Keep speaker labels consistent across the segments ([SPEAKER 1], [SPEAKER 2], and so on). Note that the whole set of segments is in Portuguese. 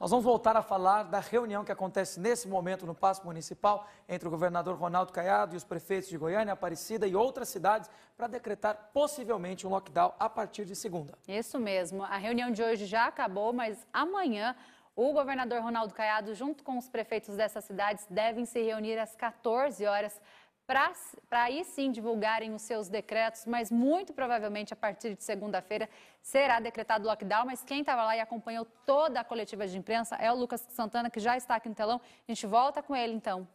[SPEAKER 1] Nós vamos voltar a falar da reunião que acontece nesse momento no Paço Municipal entre o governador Ronaldo Caiado e os prefeitos de Goiânia, Aparecida e outras cidades para decretar possivelmente um lockdown a partir de segunda.
[SPEAKER 2] Isso mesmo. A reunião de hoje já acabou, mas amanhã o governador Ronaldo Caiado, junto com os prefeitos dessas cidades, devem se reunir às 14 horas para aí sim divulgarem os seus decretos, mas muito provavelmente a partir de segunda-feira será decretado lockdown. Mas quem estava lá e acompanhou toda a coletiva de imprensa é o Lucas Santana, que já está aqui no telão. A gente volta com ele então.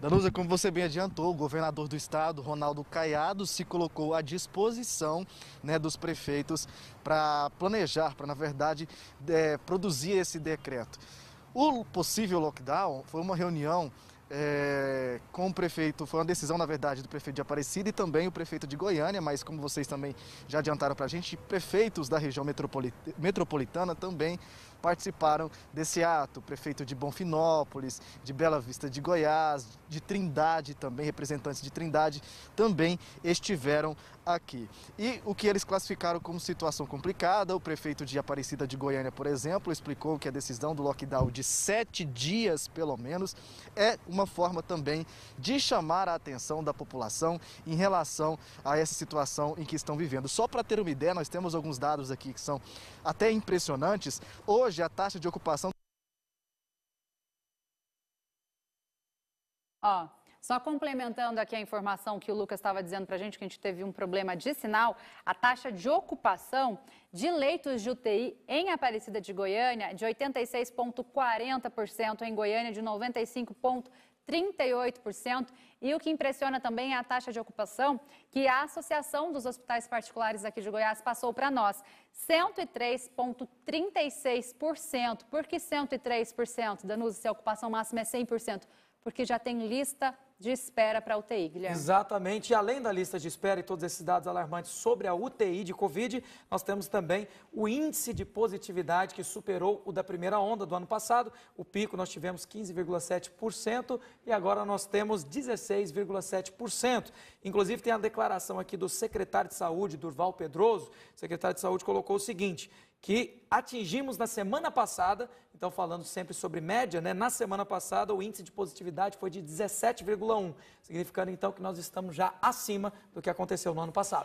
[SPEAKER 3] Danusa, como você bem adiantou, o governador do estado, Ronaldo Caiado, se colocou à disposição né, dos prefeitos para planejar, para, na verdade, é, produzir esse decreto. O possível lockdown foi uma reunião é, com o prefeito, foi uma decisão, na verdade, do prefeito de Aparecida e também o prefeito de Goiânia, mas como vocês também já adiantaram para a gente, prefeitos da região metropolitana também participaram desse ato. O prefeito de Bonfinópolis, de Bela Vista de Goiás, de Trindade também, representantes de Trindade também estiveram aqui. E o que eles classificaram como situação complicada, o prefeito de Aparecida de Goiânia, por exemplo, explicou que a decisão do lockdown de sete dias, pelo menos, é uma forma também de chamar a atenção da população em relação a essa situação em que estão vivendo. Só para ter uma ideia, nós temos alguns dados aqui que são até impressionantes. Hoje, Hoje, a taxa de ocupação.
[SPEAKER 2] Ó, só complementando aqui a informação que o Lucas estava dizendo para a gente, que a gente teve um problema de sinal, a taxa de ocupação de leitos de UTI em Aparecida de Goiânia de 86,40%, em Goiânia de 95,40%. 38%. E o que impressiona também é a taxa de ocupação que a Associação dos Hospitais Particulares aqui de Goiás passou para nós. 103,36%. Por que 103%, Danusa, se a ocupação máxima é 100%? porque já tem lista de espera para a UTI, Guilherme.
[SPEAKER 1] Exatamente. E além da lista de espera e todos esses dados alarmantes sobre a UTI de Covid, nós temos também o índice de positividade que superou o da primeira onda do ano passado. O pico nós tivemos 15,7% e agora nós temos 16,7%. Inclusive tem a declaração aqui do secretário de Saúde, Durval Pedroso. O secretário de Saúde colocou o seguinte: que atingimos na semana passada, então falando sempre sobre média, né? na semana passada o índice de positividade foi de 17,1, significando então que nós estamos já acima do que aconteceu no ano passado.